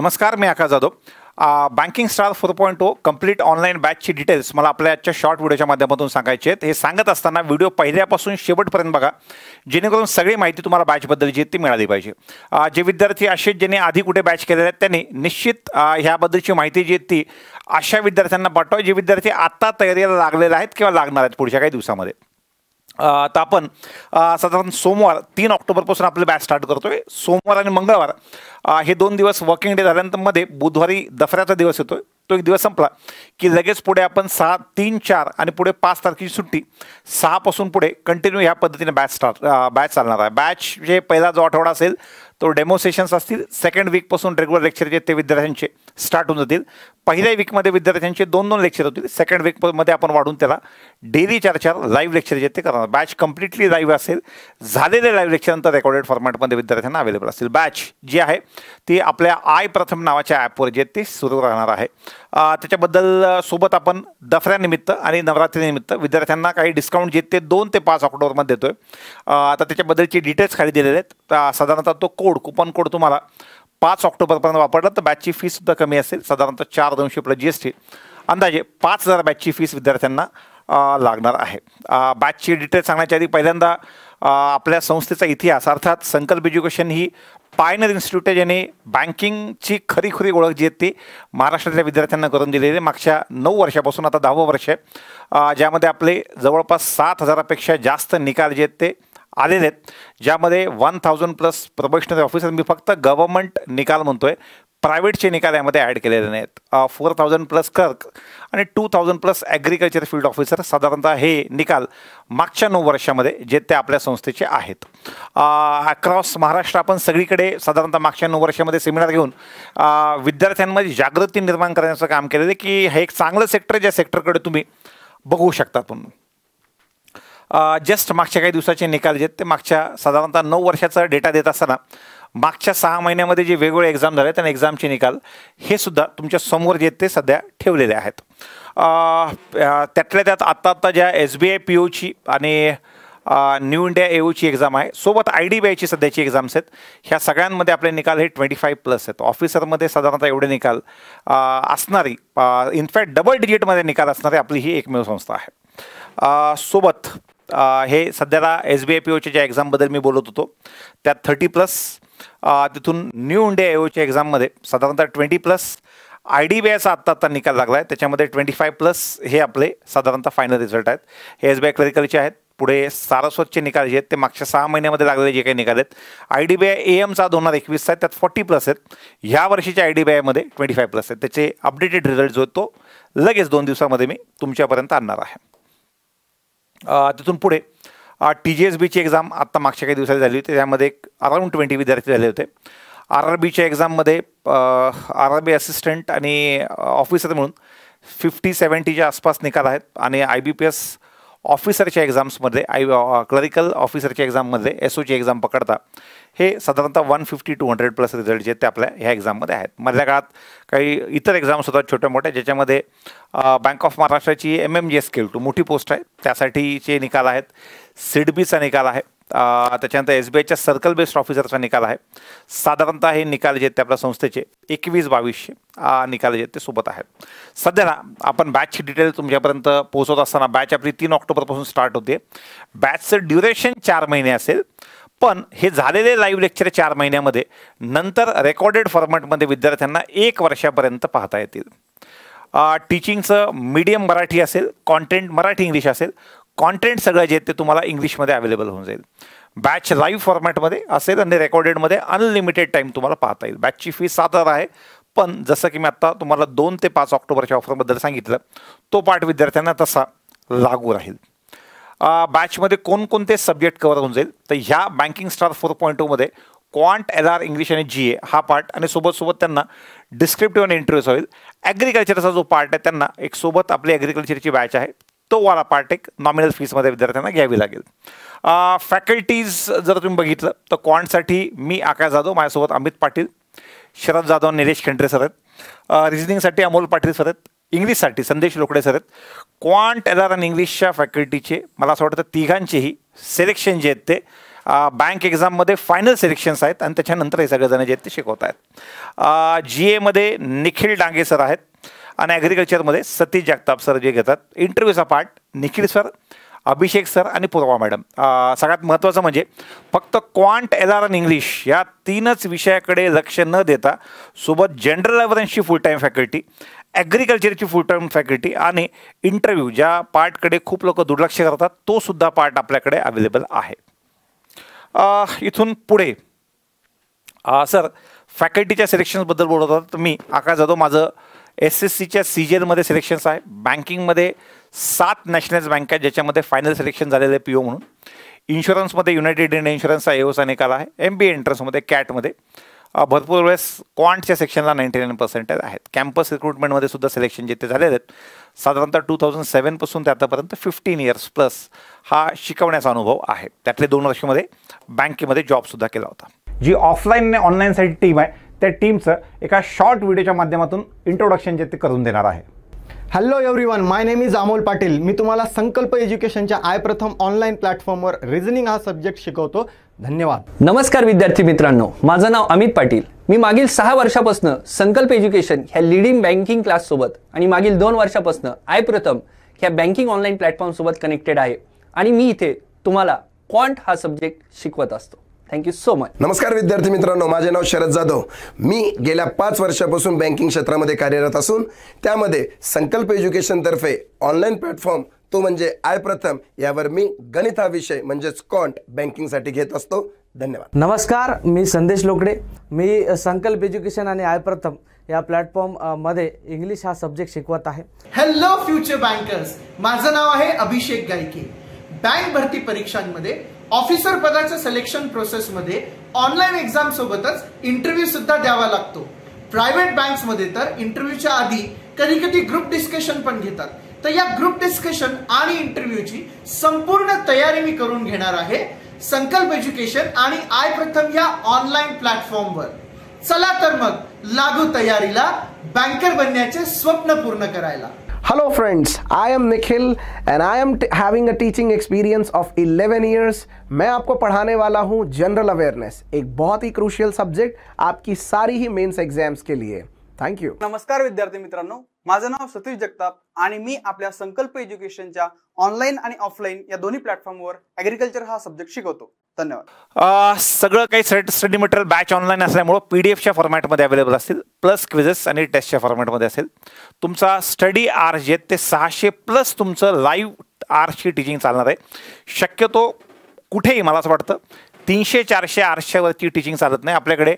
नमस्कार मी Akash Jadhav banking star four point two complete online बॅचची डिटेल्स मला आपल्या आजच्या शॉर्ट व्हिडिओच्या माध्यमातून सांगायचे आहेत हे सांगत असताना व्हिडिओ पहिल्यापासून शेवटपर्यंत बघा जेणेकरून सगळी माहिती तुम्हाला बॅचबद्दल जी ती मिळाली पाहिजे जे विद्यार्थी असे ज्यांनी आधी कुठे बॅच केलेले आहेत त्यांनी निश्चित ह्याबद्दलची माहिती जी ती अशा विद्यार्थ्यांना पाठवा जे विद्यार्थी आत्ता तयारीला लागलेले आहेत किंवा लागणार आहेत पुढच्या काही दिवसामध्ये आता आपण साधारण सोमवार तीन ऑक्टोबरपासून आपले बॅच स्टार्ट करतोय सोमवार आणि मंगळवार हे दोन दिवस वर्किंग डे झाल्यानंतर मध्ये बुधवारी दसऱ्याचा दिवस येतोय तो एक दिवस संपला की लगेच पुढे आपण सहा तीन चार आणि पुढे पाच तारखेची सुट्टी सहापासून पुढे कंटिन्यू ह्या पद्धतीने बॅच स्टार्ट बॅच चालणार आहे बॅच जे पहिला जो आठवडा असेल तो डेमो सेशन्स असतील सेकंड वीकपासून रेग्युलर लेक्चर जे ते विद्यार्थ्यांचे स्टार्ट होऊन जातील पहिल्या वीकमध्ये विद्यार्थ्यांचे दोन दोन लेक्चर होतील सेकंड वीकमध्ये आपण वाढून त्याला डेली चार चार लाईव्ह लेक्चर जे ते करणार बॅच कम्प्लिटली लाईव्ह असेल झालेले लाईव्ह लेक्चर नंतर रेकॉर्डेड फॉर्मॅटमध्ये विद्यार्थ्यांना अवेलेबल असतील बॅच जी आहे ती आपल्या आय प्रथम नावाच्या ॲपवर जे ते सुरू राहणार आहे त्याच्याबद्दल सोबत आपण दसऱ्यानिमित्त आणि नवरात्रीनिमित्त विद्यार्थ्यांना काही डिस्काउंट जे ते दोन ते पाच ऑक्टोबरमध्ये देतो आहे आता त्याच्याबद्दलची डिटेल्स खाली दिलेले आहेत साधारणतः तो कोड कुपन कोड तुम्हाला पाच ऑक्टोबरपर्यंत वापरला तर बॅचची फीसुद्धा कमी असेल साधारणतः चार दोनशे रुपये जी एस टी अंदाजे पाच हजार बॅचची फीस विद्यार्थ्यांना लागणार आहे बॅचची डिटेल सांगण्याच्या आधी पहिल्यांदा आपल्या संस्थेचा इतिहास अर्थात संकल्प एज्युकेशन ही पायनर इन्स्टिट्यूट आहे ज्याने बँकिंगची खरीखुरी ओळख जी आहे ती महाराष्ट्रातल्या विद्यार्थ्यांना करून दिलेली आहे मागच्या नऊ वर्षापासून आता दहावं वर्ष आहे ज्यामध्ये आपले जवळपास सात हजारापेक्षा जास्त निकाल जे आहेत ते आलेले आहेत ज्यामध्ये one thousand plus probationary officer मी फक्त गव्हर्मेंट निकाल म्हणतो आहे प्रायव्हेटचे निकाल यामध्ये ॲड केलेले नाहीत फोर थाउजंड प्लस क्लर्क आणि two thousand plus agriculture field officer साधारणतः हे निकाल मागच्या नऊ वर्षामध्ये जे ते आपल्या संस्थेचे आहेत अक्रॉस महाराष्ट्र आपण सगळीकडे साधारणतः मागच्या नऊ वर्षामध्ये सेमिनार घेऊन विद्यार्थ्यांमध्ये जागृती निर्माण करण्याचं काम केलेलं आहे की हे एक चांगलं सेक्टर ज्या सेक्टरकडे तुम्ही बघू शकता तुम्ही जस्ट मागच्या काही दिवसाचे निकाल जे ते मागच्या साधारणतः नऊ वर्षाचा डेटा देत असताना मागच्या सहा महिन्यामध्ये जे वेगवेगळे एक्झाम झाले आणि एक्झामचे निकाल हे सुद्धा तुमच्या समोर जे ते सध्या ठेवलेले आहेत त्यातल्या त्यात आत्ता आत्ता ज्या एस बी आय पी ओची आणि न्यू इंडिया ओची एक्झाम आहे सोबत आय डी बी आयची सध्याची एक्झाम्स आहेत ह्या सगळ्यांमध्ये आपले निकाल हे ट्वेंटी फाईव्ह प्लस आहेत ऑफिसरमध्ये साधारणतः एवढे निकाल असणारी इनफॅक्ट डबल डिजिटमध्ये निकाल असणारी आपली ही एकमेव संस्था आहे सोबत हे सध्याला एस बी आय पी ओच्या ज्या एक्झामबद्दल मी बोलत होतो त्यात थर्टी प्लस तिथून न्यू इंडिया ओच्या एक्झाममध्ये साधारणतः twenty plus I D B आयचा आत्ता आत्ता निकाल लागला आहे त्याच्यामध्ये ट्वेंटी फाय प्लस हे आपले साधारणतः फायनल रिझल्ट आहेत हे एस बी आय क्लरिकलचे आहेत पुढे सारस्वतचे निकाल जे आहेत ते मागच्या सहा महिन्यामध्ये लागलेले जे काही निकाल आहेत आय डी बी आय एमचा दोन हजार एकवीसचा आहे त्यात फॉर्टी प्लस आहेत ह्या वर्षीच्या आय डी बी आयमध्ये ट्वेंटी फाय प्लस आहेत त्याचे अपडेटेड रिझल्ट जो तो लगेच दोन दिवसामध्ये मी तुमच्यापर्यंत आणणार आहे तिथून पुढे टी जी एस बीची एक्झाम आत्ता मागच्या काही दिवसात झाली होती त्यामध्ये एक अराउंड ट्वेंटी विद्यार्थी झाले होते आर आर बीच्या एक्झाममध्ये आर आर बी असिस्टंट आणि ऑफिसर म्हणून फिफ्टी सेवन्टीच्या आसपास निकाल आहेत आणि आय बी पी एस ऑफिसरच्या एक्झाम्समध्ये आय क्लरिकल ऑफिसरच्या एक्झाममध्ये एस ओची एक्झाम पकडता हे साधारणतः one fifty to hundred plus result जे ते आपल्या ह्या एक्झाममध्ये आहेत मधल्या काळात काही इतर एक्झाम्स होतात छोट्या मोठ्या ज्याच्यामध्ये बँक ऑफ महाराष्ट्राची M M G S two मोठी पोस्ट आहे त्यासाठीचे निकाल आहेत सिडबीचा निकाल आहे त्याच्यानंतर एस बी आयच्या सर्कल बेस्ड ऑफिसरचा निकाल आहे साधारणतः हे निकाल जे आहेत ते आपल्या संस्थेचे एकवीस बावीसशे निकाल जे आहेत ते सोबत आहेत ना आपण बॅचची डिटेल तुमच्यापर्यंत पोहोचवत असताना बॅच आपली तीन ऑक्टोबरपासून स्टार्ट होते बॅचचं ड्युरेशन चार महिने असेल पण हे झालेले लाईव्ह लेक्चर चार महिन्यामध्ये नंतर रेकॉर्डेड फॉर्मॅटमध्ये विद्यार्थ्यांना एक वर्षापर्यंत पाहता येतील टीचिंगचं मीडियम मराठी असेल कॉन्टेंट मराठी इंग्लिश असेल कॉन्टेंट सगळं जे ते तुम्हाला इंग्लिशमध्ये अवेलेबल होऊन जाईल बॅच लाईव्ह फॉर्मॅटमध्ये असेल आणि रेकॉर्डेडमध्ये अनलिमिटेड टाईम तुम्हाला पाहता येईल बॅचची फी सात हजार आहे पण जसं की मी आत्ता तुम्हाला दोन ते पाच ऑक्टोबरच्या ऑफरबद्दल सांगितलं तो पाठ विद्यार्थ्यांना तसा लागू राहील बॅचमध्ये कोणकोणते सब्जेक्ट कवर होऊन जाईल तर ह्या बँकिंग स्टार फोर पॉईंट टूमध्ये क्वांट एल आर इंग्लिश आणि जी ए हा पार्ट आणि सोबत सोबत त्यांना डिस्क्रिप्टिव्ह आणि इंटरव्ह्यूज होईल ॲग्रिकल्चरचा जो पार्ट आहे त्यांना एक सोबत आपली ॲग्रिकल्चरची बॅच आहे तो वाला पार्ट एक नॉमिनल फीजमध्ये विद्यार्थ्यांना घ्यावी लागेल फॅकल्टीज जर तुम्ही बघितलं तर क्वांटसाठी मी आकाश जाधव माझ्यासोबत अमित पाटील शरद जाधव निलेश खंडरे सर आहेत रिजनिंगसाठी अमोल पाटील सर आहेत इंग्लिशसाठी संदेश लोकडे सर आहेत क्वांट आर आणि इंग्लिशच्या फॅकल्टीचे मला असं वाटतं तिघांचेही सिलेक्शन जे आहेत ते बँक एक्झाममध्ये फायनल सिलेक्शन्स आहेत आणि त्याच्यानंतर हे सगळेजण जे आहेत ते शिकवत आहेत जी एमध्ये निखिल डांगे सर आहेत आणि ॲग्रिकल्चरमध्ये सतीश जगताप सर जे घेतात इंटरव्ह्यूचा part Nikhil sir Abhishek sir आणि पूर्वा मॅडम सगळ्यात महत्त्वाचं म्हणजे फक्त क्वांट एल आर आणि इंग्लिश या तीनच विषयाकडे लक्ष न देता सोबत जनरल अवेअरन्सची फुल टाईम फॅकल्टी ॲग्रिकल्चरची फुल टाईम फॅकल्टी आणि इंटरव्ह्यू ज्या पार्टकडे खूप लोक दुर्लक्ष करतात तो सुद्धा पार्ट आपल्याकडे अवेलेबल आहे इथून पुढे सर फॅकल्टीच्या सिलेक्शन्सबद्दल बोलत होता मी आकाश जाधव माझं एस एस सीच्या सी जी एलमध्ये सिलेक्शन्स आहे बँकिंगमध्ये सात नॅशनल बँक आहेत ज्याच्यामध्ये फायनल सिलेक्शन झालेलं आहे पी ओ म्हणून इन्शुरन्समध्ये युनायटेड इंडियन इन्शुरन्सचा एओचा निकाल आहे एम बी ए एंट्रन्समध्ये कॅटमध्ये भरपूर वेळेस क्वांटच्या सेक्शनला नाईन्टी नाईन पर्सेंटेज आहेत कॅम्पस रिक्रुटमेंटमध्ये सुद्धा सिलेक्शन जिथे झालेले आहेत साधारणतः टू थाउजंड सेवनपासून ते आतापर्यंत फिफ्टीन इयर्स प्लस हा शिकवण्याचा अनुभव आहे त्यातले दोन वर्षामध्ये बँकेमध्ये जॉबसुद्धा केला होता जी ऑफलाईन आणि ऑनलाईनसाठी टीम आहे त्या टीमचं एका शॉर्ट व्हिडिओच्या माध्यमातून इंट्रोडक्शन जे ते करून देणार आहे hello everyone my name is Amol Patil मी तुम्हाला संकल्प एज्युकेशनच्या आय प्रथम ऑनलाईन प्लॅटफॉर्मवर रिझनिंग हा सब्जेक्ट शिकवतो धन्यवाद नमस्कार विद्यार्थी मित्रांनो माझं नाव अमित पाटील मी मागील सहा वर्षापासून संकल्प एज्युकेशन ह्या लिडिंग बँकिंग क्लाससोबत आणि मागील दोन वर्षापासून आय प्रथम ह्या बँकिंग ऑनलाईन प्लॅटफॉर्मसोबत कनेक्टेड आहे आणि मी इथे तुम्हाला क्वांट हा सब्जेक्ट शिकवत असतो थँक्यू सो मच नमस्कार विद्यार्थी मित्रांनो माझे नाव शरद जाधव मी गेल्या पाच वर्षापासून बँकिंग क्षेत्रामध्ये कार्यरत असून त्यामध्ये संकल्प एज्युकेशनतर्फे ऑनलाईन प्लॅटफॉर्म तो म्हणजे आय प्रथम यावर मी गणित हा विषय म्हणजेच कॉन्ट बँकिंगसाठी घेत असतो धन्यवाद नमस्कार मी संदेश लोकडे मी संकल्प एज्युकेशन आणि आय प्रथम या प्लॅटफॉर्म मध्ये इंग्लिश हा सब्जेक्ट शिकवत आहे हॅलो फ्युचर बँकर्स माझं नाव आहे अभिषेक गायके बँक भरती परीक्षांमध्ये ऑफिसर पदाचं सिलेक्शन मध्ये ऑनलाईन एक्झाम सोबतच इंटरव्ह्यू सुद्धा द्यावा लागतो प्रायव्हेट बँक्समध्ये तर इंटरव्ह्यूच्या आधी कधी कधी ग्रुप डिस्कशन पण घेतात तर या ग्रुप डिस्कशन आणि इंटरव्ह्यूची संपूर्ण तयारी मी करून घेणार आहे संकल्प एज्युकेशन आणि आय प्रथम या ऑनलाईन प्लॅटफॉर्मवर चला तर मग लागू तयारीला बँकर बनण्याचे स्वप्न पूर्ण करायला Hello friends, I am Nikhil and I am having a teaching experience of 11 years. मैं आपको पढ़ाने वाला हूँ जनरल अवेयरनेस एक बहुत ही क्रूशियल सब्जेक्ट आपकी सारी ही मेंस एग्जाम्स के लिए थैंक यू नमस्कार विद्यार्थी मित्रों माझं नाव सतीश जगताप आणि मी आपल्या संकल्प एज्युकेशनच्या ऑनलाईन आणि ऑफलाईन या दोन्ही प्लॅटफॉर्मवर ॲग्रिकल्चर हा सब्जेक्ट शिकवतो धन्यवाद सगळं काही स्टडी मटेरियल बॅच ऑनलाईन असल्यामुळं पी डी एफच्या फॉर्मॅटमध्ये अवेलेबल असतील प्लस क्विजेस आणि टेस्टच्या फॉर्मॅटमध्ये असेल तुमचा स्टडी आर जे ते सहाशे प्लस तुमचं लाईव्ह आर्सची टीचिंग चालणार आहे शक्यतो कुठेही मला असं वाटतं तीनशे चारशे आर्सच्यावरची टीचिंग चालत नाही आपल्याकडे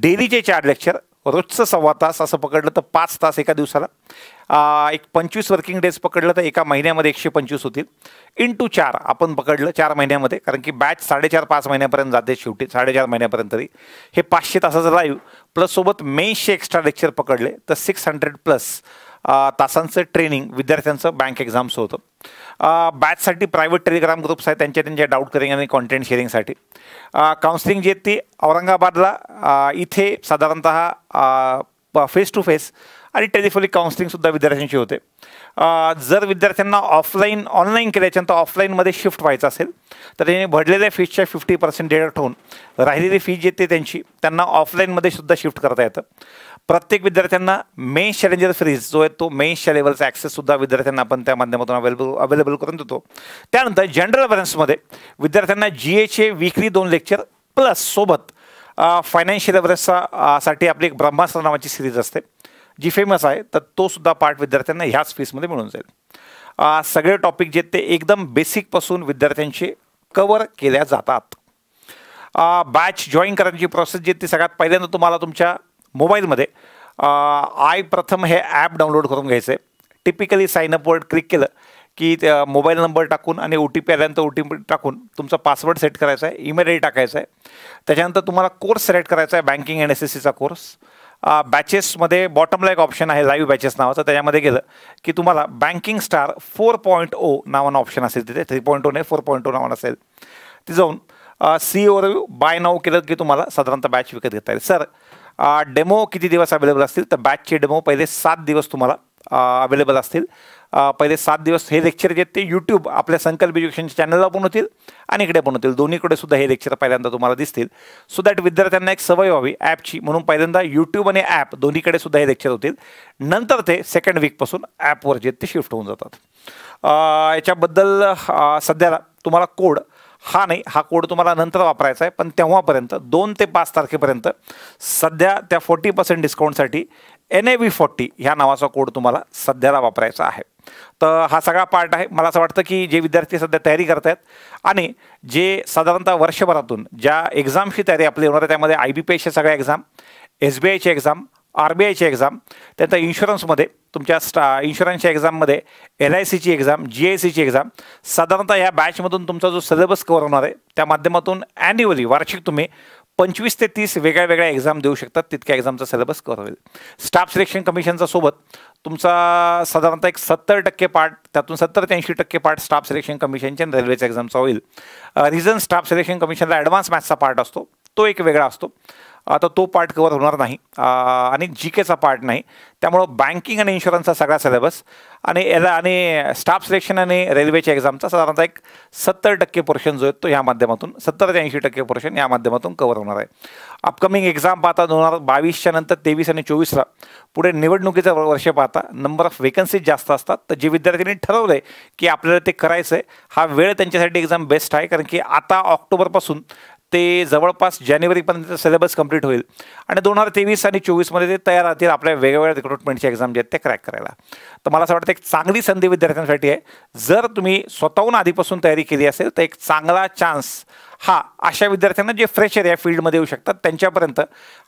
डेलीचे चार लेक्चर रोजचं सव्वा तास असं पकडलं तर पाच तास एका दिवसाला एक पंचवीस वर्किंग डेज पकडलं तर एका महिन्यामध्ये एकशे पंचवीस होतील इन टू चार आपण पकडलं चार महिन्यामध्ये कारण की बॅच साडेचार पाच महिन्यापर्यंत जाते शेवटी साडेचार महिन्यापर्यंत तरी हे पाचशे तासाचं लाईव्ह प्लस सोबत मेन्सचे एक्स्ट्रा लेक्चर पकडले तर सिक्स हंड्रेड प्लस तासांचं ट्रेनिंग विद्यार्थ्यांचं बँक एक्झाम्स होतं बॅचसाठी प्रायव्हेट टेलिग्राम ग्रुप्स आहेत त्यांच्या त्यांच्या डाऊट करिंग आणि कॉन्टेंट शेअरिंगसाठी काउन्सिलिंग जी आहेत ती औरंगाबादला इथे साधारणत फेस टू फेस आणि टेलिफोनिक काउन्सिलिंगसुद्धा विद्यार्थ्यांची होते जर विद्यार्थ्यांना ऑफलाईन ऑनलाईन केल्याच्यानंतर ऑफलाईनमध्ये शिफ्ट व्हायचं असेल तर त्यांनी भरलेल्या फीजच्या फिफ्टी पर्सेंट डेट ठेवून राहिलेली फी जी ते त्यांची त्यांना ऑफलाईनमध्ये सुद्धा शिफ्ट करता येतं प्रत्येक विद्यार्थ्यांना मेन चॅलेंजर फ्रीज जो आहे तो मेन्सच्या लेवलचा ॲक्सेससुद्धा विद्यार्थ्यांना आपण त्या माध्यमातून अवेलेबल अवेलेबल करून देतो त्यानंतर जनरल अवेअरन्समध्ये विद्यार्थ्यांना जी एचे वीकली दोन लेक्चर प्लस सोबत फायनान्शियल अवेअरन्सचा साठी आपली एक ब्रह्मास्त्र नावाची सिरीज असते जी फेमस आहे तर तो सुद्धा पार्ट विद्यार्थ्यांना ह्याच फीजमध्ये मिळून जाईल सगळे टॉपिक जे ते एकदम बेसिकपासून विद्यार्थ्यांचे कवर केल्या जातात बॅच जॉईन करायची प्रोसेस जी ती सगळ्यात पहिल्यांदा तुम्हाला तुमच्या मोबाईलमध्ये आय प्रथम हे ॲप डाउनलोड करून घ्यायचं आहे टिपिकली साईनअपवर क्लिक केलं की मोबाईल नंबर टाकून आणि ओ टी पी आल्यानंतर ओ टी पी टाकून तुमचा पासवर्ड सेट करायचा आहे ईमेल आय टाकायचा आहे त्याच्यानंतर तुम्हाला कोर्स सिलेक्ट करायचा आहे बँकिंग एन एस एस सीचा कोर्स बॅचेसमध्ये बॉटमला एक ऑप्शन आहे लाईव्ह बॅचेस नावाचं त्याच्यामध्ये गेलं की तुम्हाला banking star four point O नावानं ऑप्शन असेल तिथे थ्री पॉईंट ओ नाही फोर पॉईंट ओ नावानं असेल ती जाऊन सी ओवर बाय नाव केलं की तुम्हाला साधारणतः बॅच विकत घेता येईल सर डेमो किती दिवस अवेलेबल असतील तर बॅचचे डेमो पहिले सात दिवस तुम्हाला अवेलेबल असतील पहिले सात दिवस हे लेक्चर जे ते यूट्यूब आपल्या संकल्प एज्युकेशनच्या चॅनलला पण होतील आणि इकडे पण होतील दोन्हीकडे सुद्धा हे लेक्चर पहिल्यांदा तुम्हाला दिसतील सो दॅट विद्यार्थ्यांना एक सवय व्हावी ॲपची म्हणून पहिल्यांदा यूट्यूब आणि ॲप दोन्हीकडे सुद्धा हे लेक्चर होतील नंतर ते सेकंड वीकपासून ॲपवर जे ते शिफ्ट होऊन जातात याच्याबद्दल सध्याला तुम्हाला कोड हा नाही हा कोड तुम्हाला नंतर वापरायचा आहे पण तेव्हापर्यंत दोन ते पाच तारखेपर्यंत सध्या त्या फोर्टी पर्सेंट डिस्काउंटसाठी एन ए व्ही फोर्टी ह्या नावाचा कोड तुम्हाला सध्याला वापरायचा आहे तर हा सगळा पार्ट आहे मला असं वाटतं की जे विद्यार्थी सध्या तयारी करत आहेत आणि जे साधारणतः वर्षभरातून ज्या एक्झामची तयारी आपली होणार आहे त्यामध्ये आय बी पी एसच्या सगळ्या एक्झाम एस बी आयची एक्झाम आर बी आयची एक्झाम त्यानंतर इन्शुरन्समध्ये तुमच्या स्टा इन्शुरन्सच्या एक्झाममध्ये एल आय सीची एक्झाम जी आय सीची एक्झाम साधारणतः ह्या बॅचमधून तुमचा जो सिलेबस कवर होणार आहे त्या माध्यमातून ॲन्युअली वार्षिक तुम्ही पंचवीस ते तीस वेगळ्या वेगळ्या एक्झाम देऊ शकतात तितक्या एक्झामचा सिलेबस कवर होईल स्टाफ सिलेक्शन कमिशनचा सोबत तुमचा साधारणतः एक सत्तर टक्के पार्ट त्यातून सत्तर ते ऐंशी टक्के पार्ट स्टाफ सिलेक्शन कमिशनच्या रेल्वेच्या एक्झामचा होईल रिझन स्टाफ सिलेक्शन कमिशनला ॲडव्हान्स मॅथ्सचा पार्ट असतो तो एक वेगळा असतो आता तो पार्ट कवर होणार नाही आणि जी केचा पार्ट नाही त्यामुळं बँकिंग आणि इन्शुरन्सचा सगळा सिलेबस आणि याला आणि स्टाफ सिलेक्शन आणि रेल्वेच्या एक्झामचा साधारणतः एक सत्तर टक्के पोर्शन जो आहे तो ह्या माध्यमातून सत्तर ते ऐंशी टक्के पोर्शन या माध्यमातून कवर होणार आहे अपकमिंग एक्झाम पाहता दोन हजार बावीसच्या नंतर तेवीस आणि चोवीसला पुढे निवडणुकीचं वर्ष पाहता नंबर ऑफ वेकन्सीज जास्त असतात तर जे विद्यार्थ्यांनी ठरवलं की आपल्याला ते करायचं आहे हा वेळ त्यांच्यासाठी एक्झाम बेस्ट आहे कारण की आता ऑक्टोबरपासून ते जवळपास जानेवारीपर्यंत सिलेबस कंप्लीट होईल आणि दोन हजार तेवीस आणि चोवीसमध्ये ते तयार राहतील आपल्या वेगवेगळ्या रिक्रुटमेंटच्या एक्झाम जे आहेत ते क्रॅक करायला तर मला असं वाटतं एक चांगली संधी विद्यार्थ्यांसाठी आहे जर तुम्ही स्वतःहून आधीपासून तयारी केली असेल तर एक चांगला चान्स हा अशा विद्यार्थ्यांना जे फ्रेशर या फील्डमध्ये येऊ शकतात त्यांच्यापर्यंत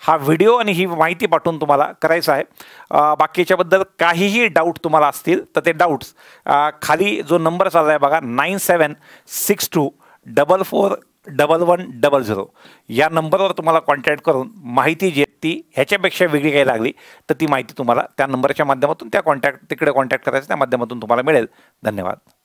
हा व्हिडिओ आणि ही माहिती पाठवून तुम्हाला करायचा आहे बाकीच्याबद्दल काहीही डाऊट तुम्हाला असतील तर ते डाऊट्स खाली जो नंबर चालला आहे बघा nine seven six two double four double one double zero या नंबरवर तुम्हाला कॉन्टॅक्ट करून माहिती जी ती ह्याच्यापेक्षा वेगळी काही लागली तर ती माहिती तुम्हाला त्या नंबरच्या माध्यमातून त्या कॉन्टॅक्ट तिकडे कॉन्टॅक्ट करायचं त्या माध्यमातून तुम्हाला मिळेल धन्यवाद